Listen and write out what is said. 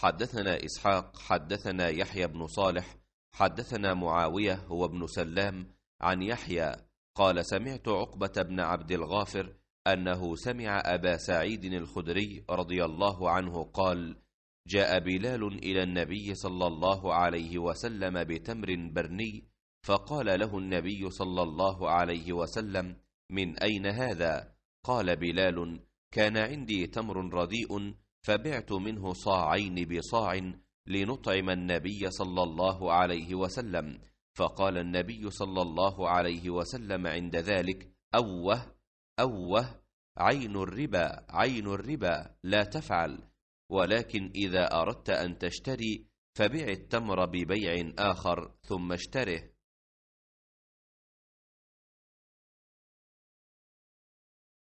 حدثنا إسحاق حدثنا يحيى بن صالح حدثنا معاوية هو ابن سلام عن يحيى قال سمعت عقبة بن عبد الغافر أنه سمع أبا سعيد الخدري رضي الله عنه قال جاء بلال إلى النبي صلى الله عليه وسلم بتمر برني فقال له النبي صلى الله عليه وسلم من أين هذا؟ قال بلال كان عندي تمر رديء فبعت منه صاعين بصاع لنطعم النبي صلى الله عليه وسلم فقال النبي صلى الله عليه وسلم عند ذلك اوه اوه عين الربا عين الربا لا تفعل ولكن اذا اردت ان تشتري فبع التمر ببيع اخر ثم اشتره